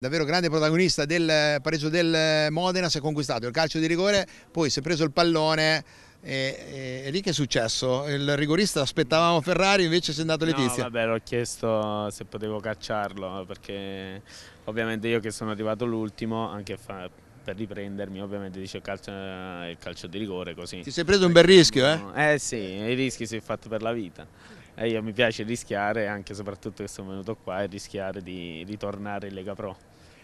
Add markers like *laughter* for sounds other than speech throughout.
davvero grande protagonista del eh, pareggio del eh, Modena, si è conquistato il calcio di rigore, poi si è preso il pallone e, e, e lì che è successo? Il rigorista aspettavamo Ferrari, invece si è andato Letizia. No, vabbè, l'ho chiesto se potevo cacciarlo perché ovviamente io che sono arrivato l'ultimo, anche fa, per riprendermi ovviamente dice il calcio, eh, il calcio di rigore così. Ti sei preso un bel rischio eh? Eh sì, i rischi si è fatto per la vita e io mi piace rischiare, anche soprattutto che sono venuto qua, e rischiare di ritornare in Lega Pro.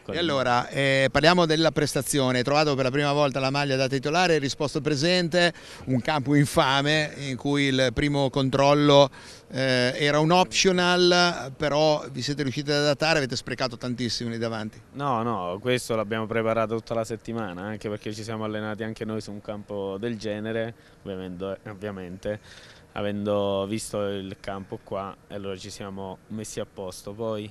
E allora, eh, parliamo della prestazione, hai trovato per la prima volta la maglia da titolare, hai risposto presente, un campo infame in cui il primo controllo eh, era un optional, però vi siete riusciti ad adattare, avete sprecato tantissimo lì davanti. No, no, questo l'abbiamo preparato tutta la settimana, anche perché ci siamo allenati anche noi su un campo del genere, ovviamente. ovviamente avendo visto il campo qua e allora ci siamo messi a posto. Poi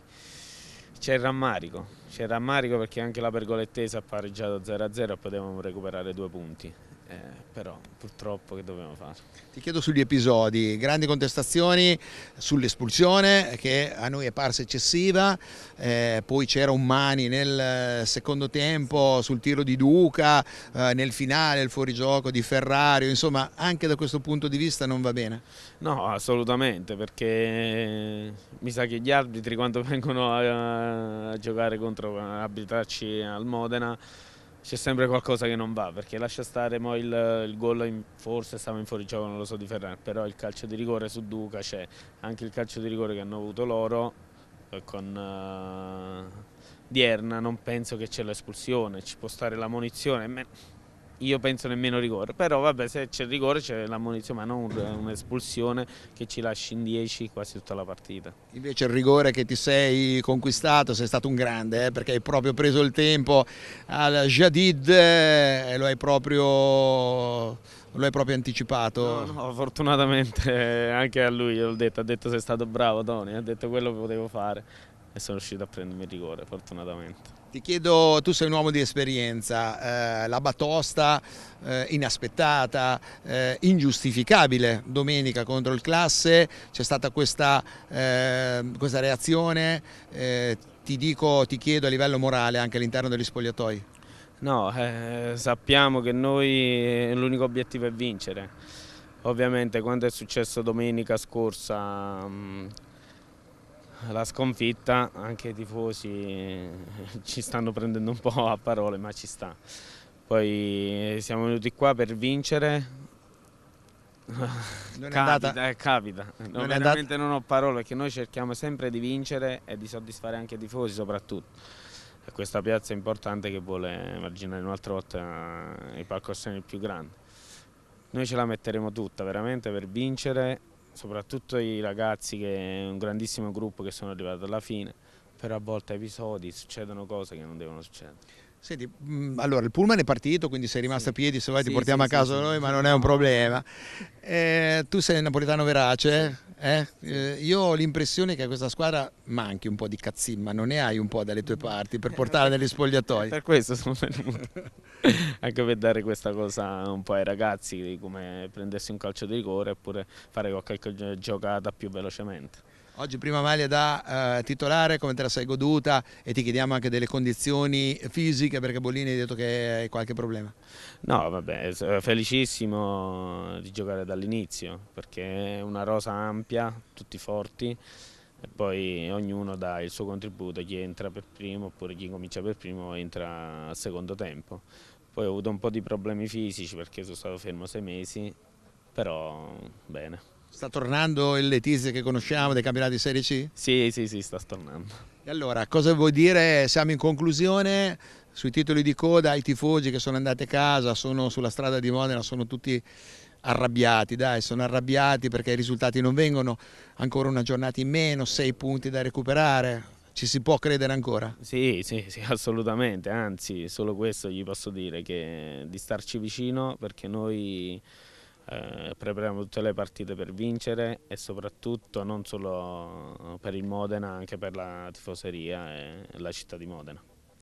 c'è il rammarico, c'è il rammarico perché anche la pergolettese ha pareggiato 0-0 e potevamo recuperare due punti. Eh, però purtroppo che dobbiamo fare? Ti chiedo sugli episodi, grandi contestazioni sull'espulsione che a noi è parsa eccessiva, eh, poi c'era un mani nel secondo tempo sul tiro di Duca, eh, nel finale il fuorigioco di Ferrario, insomma anche da questo punto di vista non va bene? No, assolutamente perché mi sa che gli arbitri quando *laughs* vengono a, a giocare contro, a arbitrarci al Modena c'è sempre qualcosa che non va perché lascia stare mo il, il gol forse stava in fuorigioco non lo so di Ferrari però il calcio di rigore su Duca c'è anche il calcio di rigore che hanno avuto loro eh, con uh, Dierna non penso che c'è l'espulsione ci può stare la munizione io penso nemmeno rigore, però vabbè se c'è il rigore c'è l'ammonizione, ma non un'espulsione che ci lasci in 10 quasi tutta la partita. Invece il rigore che ti sei conquistato, sei stato un grande eh, perché hai proprio preso il tempo al Jadid eh, e lo hai proprio lo hai proprio anticipato? No, no, fortunatamente eh, anche a lui l'ho detto, ha detto sei stato bravo Tony, ha detto quello che potevo fare, e sono riuscito a prendermi il rigore fortunatamente. Ti chiedo, tu sei un uomo di esperienza, eh, la batosta eh, inaspettata, eh, ingiustificabile domenica contro il classe, c'è stata questa, eh, questa reazione, eh, ti, dico, ti chiedo a livello morale anche all'interno degli spogliatoi. No, eh, sappiamo che noi l'unico obiettivo è vincere. Ovviamente quando è successo domenica scorsa mh, mm, la sconfitta, anche i tifosi eh, ci stanno prendendo un po' a parole, ma ci sta. Poi siamo venuti qua per vincere. Non è capita, andata. Eh, capita. No, non veramente non ho parole perché noi cerchiamo sempre di vincere e di soddisfare anche i tifosi soprattutto. E questa piazza è importante che vuole marginare un'altra volta eh, i palcoscenici più grandi. Noi ce la metteremo tutta veramente per vincere soprattutto i ragazzi che è un grandissimo gruppo che sono arrivati alla fine, però a volte episodi succedono cose che non devono succedere. Senti, mm, allora il pullman è partito, quindi sei rimasto sì. a piedi, se vuoi sì, ti portiamo sì, a casa noi, ma non è un problema. Eh, tu sei napoletano verace? Eh? Eh, io ho l'impressione che a questa squadra manchi un po' di cazzimma, non ne hai un po' dalle tue parti per portare nelle spogliatoie. *laughs* Per questo sono venuto, *laughs* anche per dare questa cosa un po' ai ragazzi, come prendersi un calcio di rigore oppure fare qualche giocata più velocemente. Oggi prima maglia da eh, titolare, come te la sei goduta e ti chiediamo anche delle condizioni fisiche perché Bollini hai detto che hai qualche problema. No, vabbè, eh, felicissimo di giocare dall'inizio perché è una rosa ampia, tutti forti e poi ognuno dà il suo contributo, chi entra per primo oppure chi comincia per primo entra al secondo tempo. Poi ho avuto un po' di problemi fisici perché sono stato fermo sei mesi, però bene. Sta tornando il Letizia che conosciamo dei campionati Serie C? Sì, sì, sì, sta tornando. E allora, cosa vuoi dire? Siamo in conclusione sui titoli di coda, ai tifosi che sono andati a casa, sono sulla strada di Modena, sono tutti arrabbiati, dai, sono arrabbiati perché i risultati non vengono, ancora una giornata in meno, sei punti da recuperare, ci si può credere ancora? Sì, sì, sì, assolutamente, anzi, solo questo gli posso dire, che di starci vicino perché noi eh, prepariamo tutte le partite per vincere e soprattutto non solo per il Modena, anche per la tifoseria e la città di Modena.